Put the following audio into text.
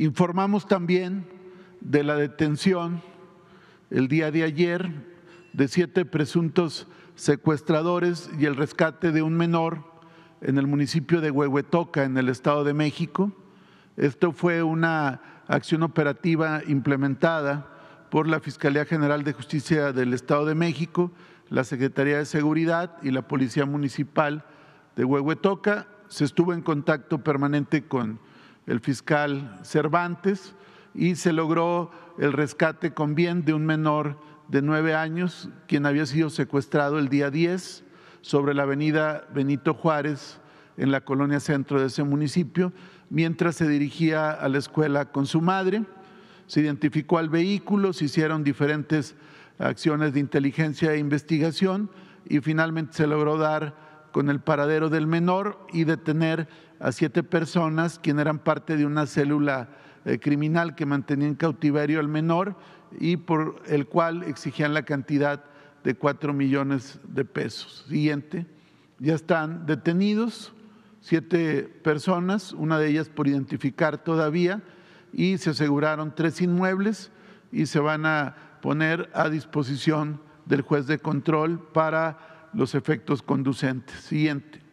Informamos también de la detención el día de ayer de siete presuntos secuestradores y el rescate de un menor en el municipio de Huehuetoca, en el Estado de México. Esto fue una acción operativa implementada por la Fiscalía General de Justicia del Estado de México, la Secretaría de Seguridad y la Policía Municipal de Huehuetoca. Se estuvo en contacto permanente con el fiscal Cervantes y se logró el rescate con bien de un menor de nueve años, quien había sido secuestrado el día 10 sobre la avenida Benito Juárez en la colonia centro de ese municipio, mientras se dirigía a la escuela con su madre. Se identificó al vehículo, se hicieron diferentes acciones de inteligencia e investigación y finalmente se logró dar con el paradero del menor y detener a siete personas quien eran parte de una célula eh, criminal que mantenía en cautiverio al menor y por el cual exigían la cantidad de cuatro millones de pesos. Siguiente, ya están detenidos siete personas, una de ellas por identificar todavía, y se aseguraron tres inmuebles y se van a poner a disposición del juez de control para los efectos conducentes. Siguiente.